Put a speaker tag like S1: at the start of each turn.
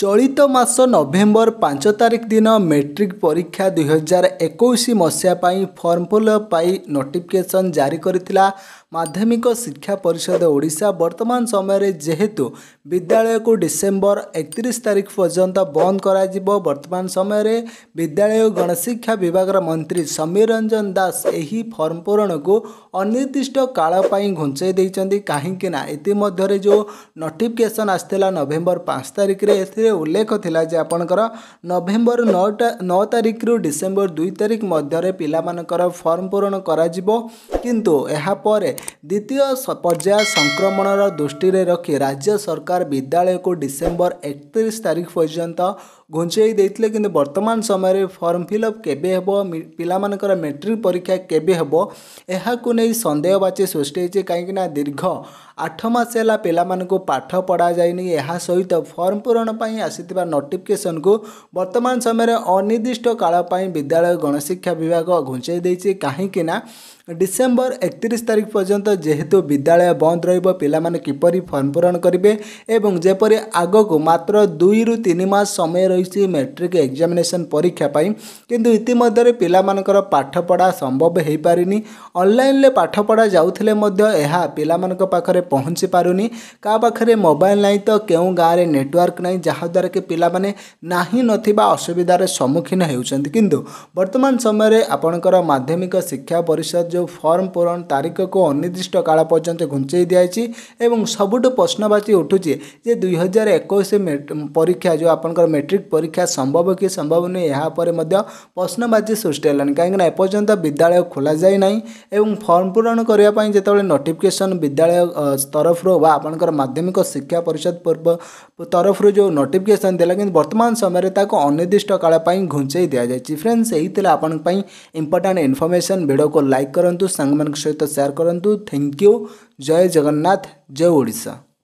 S1: ଚଳିତ ମାସ ନଭେମ୍ବର ପାଞ୍ଚ ତାରିଖ ଦିନ ମେଟ୍ରିକ୍ ପରୀକ୍ଷା ଦୁଇହଜାର ଏକୋଇଶ ମସିହା ପାଇଁ ଫର୍ମ ଫୁଲ ପାଇଁ ନୋଟିଫିକେସନ୍ ଜାରି କରିଥିଲା ମାଧ୍ୟମିକ ଶିକ୍ଷା ପରିଷଦ ଓଡ଼ିଶା ବର୍ତ୍ତମାନ ସମୟରେ ଯେହେତୁ ବିଦ୍ୟାଳୟକୁ ଡିସେମ୍ବର ଏକତିରିଶ ତାରିଖ ପର୍ଯ୍ୟନ୍ତ ବନ୍ଦ କରାଯିବ ବର୍ତ୍ତମାନ ସମୟରେ ବିଦ୍ୟାଳୟ ଓ ଗଣଶିକ୍ଷା ବିଭାଗର ମନ୍ତ୍ରୀ ସମୀର ରଞ୍ଜନ ଦାସ ଏହି ଫର୍ମ ପୂରଣକୁ ଅନିର୍ଦ୍ଦିଷ୍ଟ କାଳ ପାଇଁ ଘୁଞ୍ଚାଇ ଦେଇଛନ୍ତି କାହିଁକିନା ଇତିମଧ୍ୟରେ ଯେଉଁ ନୋଟିଫିକେସନ୍ ଆସିଥିଲା ନଭେମ୍ବର ପାଞ୍ଚ ତାରିଖରେ ଏଥିରେ ଏଥିରେ ଉଲ୍ଲେଖ ଥିଲା ଯେ ଆପଣଙ୍କର ନଭେମ୍ବର ନଅଟା ନଅ ତାରିଖରୁ ଡିସେମ୍ବର ଦୁଇ ତାରିଖ ମଧ୍ୟରେ ପିଲାମାନଙ୍କର ଫର୍ମ ପୂରଣ କରାଯିବ କିନ୍ତୁ ଏହାପରେ ଦ୍ୱିତୀୟ ପର୍ଯ୍ୟାୟ ସଂକ୍ରମଣର ଦୃଷ୍ଟିରେ ରଖି ରାଜ୍ୟ ସରକାର ବିଦ୍ୟାଳୟକୁ ଡିସେମ୍ବର ଏକତିରିଶ ତାରିଖ ପର୍ଯ୍ୟନ୍ତ ଘୁଞ୍ଚାଇ ଦେଇଥିଲେ କିନ୍ତୁ ବର୍ତ୍ତମାନ ସମୟରେ ଫର୍ମ ଫିଲ୍ଅପ୍ କେବେ ହେବ ପିଲାମାନଙ୍କର ମେଟ୍ରିକ୍ ପରୀକ୍ଷା କେବେ ହେବ ଏହାକୁ ନେଇ ସନ୍ଦେହବାଚୀ ସୃଷ୍ଟି ହୋଇଛି କାହିଁକିନା ଦୀର୍ଘ ଆଠ ମାସ ହେଲା ପିଲାମାନଙ୍କୁ ପାଠ ପଢ଼ାଯାଇନି ଏହା ସହିତ ଫର୍ମ ପୂରଣ ପାଇଁ ଆସିଥିବା ନୋଟିଫିକେସନକୁ ବର୍ତ୍ତମାନ ସମୟରେ ଅନିର୍ଦ୍ଦିଷ୍ଟ କାଳ ପାଇଁ ବିଦ୍ୟାଳୟ ଗଣଶିକ୍ଷା ବିଭାଗ ଘୁଞ୍ଚାଇ ଦେଇଛି କାହିଁକିନା ଡିସେମ୍ବର ଏକତିରିଶ ତାରିଖ ପର୍ଯ୍ୟନ୍ତ ଯେହେତୁ ବିଦ୍ୟାଳୟ ବନ୍ଦ ରହିବ ପିଲାମାନେ କିପରି ଫର୍ମ ପୂରଣ କରିବେ ଏବଂ ଯେପରି ଆଗକୁ ମାତ୍ର ଦୁଇରୁ ତିନି ମାସ ସମୟ ରହିଛି ମେଟ୍ରିକ ଏକ୍ଜାମିନେସନ୍ ପରୀକ୍ଷା ପାଇଁ କିନ୍ତୁ ଇତିମଧ୍ୟରେ ପିଲାମାନଙ୍କର ପାଠପଢ଼ା ସମ୍ଭବ ହୋଇପାରିନି ଅନଲାଇନ୍ରେ ପାଠ ପଢ଼ା ଯାଉଥିଲେ ମଧ୍ୟ ଏହା ପିଲାମାନଙ୍କ ପାଖରେ ପହଞ୍ଚି ପାରୁନି କାହା ପାଖରେ ମୋବାଇଲ୍ ନାହିଁ ତ କେଉଁ ଗାଁରେ ନେଟୱାର୍କ ନାହିଁ ଯାହାଦ୍ୱାରା କି ପିଲାମାନେ ନାହିଁ ନଥିବା ଅସୁବିଧାର ସମ୍ମୁଖୀନ ହେଉଛନ୍ତି କିନ୍ତୁ ବର୍ତ୍ତମାନ ସମୟରେ ଆପଣଙ୍କର ମାଧ୍ୟମିକ ଶିକ୍ଷା ପରିଷଦ ଯେଉଁ ଯେଉଁ ଫର୍ମ ପୂରଣ ତାରିଖକୁ ଅନିର୍ଦ୍ଦିଷ୍ଟ କାଳ ପର୍ଯ୍ୟନ୍ତ ଘୁଞ୍ଚେଇ ଦିଆଯାଇଛି ଏବଂ ସବୁଠୁ ପ୍ରଶ୍ନବାଚୀ ଉଠୁଛି ଯେ ଦୁଇ ହଜାର ଏକୋଇଶ ପରୀକ୍ଷା ଯେଉଁ ଆପଣଙ୍କର ମେଟ୍ରିକ୍ ପରୀକ୍ଷା ସମ୍ଭବ କି ସମ୍ଭବ ନୁହେଁ ଏହା ଉପରେ ମଧ୍ୟ ପ୍ରଶ୍ନବାଚୀ ସୃଷ୍ଟି ହେଲାଣି କାହିଁକିନା ଏପର୍ଯ୍ୟନ୍ତ ବିଦ୍ୟାଳୟ ଖୋଲାଯାଇ ନାହିଁ ଏବଂ ଫର୍ମ ପୂରଣ କରିବା ପାଇଁ ଯେତେବେଳେ ନୋଟିଫିକେସନ୍ ବିଦ୍ୟାଳୟ ତରଫରୁ ବା ଆପଣଙ୍କର ମାଧ୍ୟମିକ ଶିକ୍ଷା ପରିଷଦ ପୂର୍ବ ତରଫରୁ ଯେଉଁ ନୋଟିଫିକେସନ୍ ଦେଲା କିନ୍ତୁ ବର୍ତ୍ତମାନ ସମୟରେ ତାକୁ ଅନିର୍ଦ୍ଦିଷ୍ଟ କାଳ ପାଇଁ ଘୁଞ୍ଚେଇ ଦିଆଯାଇଛି ଫ୍ରେଣ୍ଡସ୍ ଏହି ଥିଲା ଆପଣଙ୍କ ପାଇଁ ଇମ୍ପୋର୍ଟାଣ୍ଟ ଇନଫର୍ମେସନ୍ ଭିଡ଼ିଓକୁ ଲାଇକ୍ କରନ୍ତୁ କରନ୍ତୁ ସାଙ୍ଗମାନଙ୍କ ସହିତ ସେୟାର କରନ୍ତୁ ଥ୍ୟାଙ୍କ ୟୁ ଜୟ ଜଗନ୍ନାଥ ଜୟ ଓଡ଼ିଶା